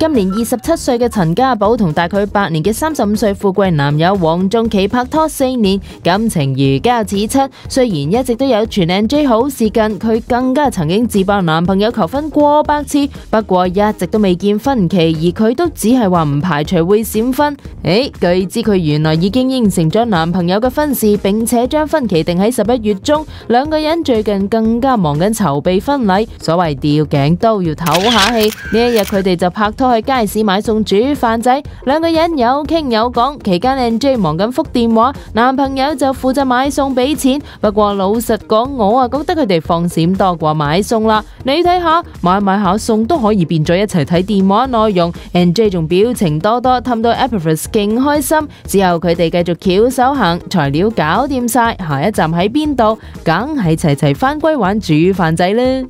今年二十七岁嘅陈家宝同大概八年嘅三十五岁富贵男友黄仲琪拍拖四年，感情如胶似漆。虽然一直都有传靓 J 好事近，佢更加曾经自爆男朋友求婚过百次，不过一直都未见婚期，而佢都只系话唔排除会闪婚。诶，据知佢原来已经应承咗男朋友嘅婚事，并且将婚期定喺十一月中。两个人最近更加忙紧筹备婚礼，所谓吊颈都要唞下气。呢一日佢哋就拍拖。去街市买餸煮饭仔，两个人有倾有讲。期间，N J 忙紧复电话，男朋友就负责买餸俾钱。不过老实讲，我啊觉得佢哋放闪多过买餸啦。你睇下，买买下餸都可以变咗一齐睇电话内容。N J 仲表情多多，氹到 a p p h i s 劲开心。之后佢哋继续翘手行，材料搞掂晒。下一站喺边度？梗系齐齐翻归玩煮饭仔啦！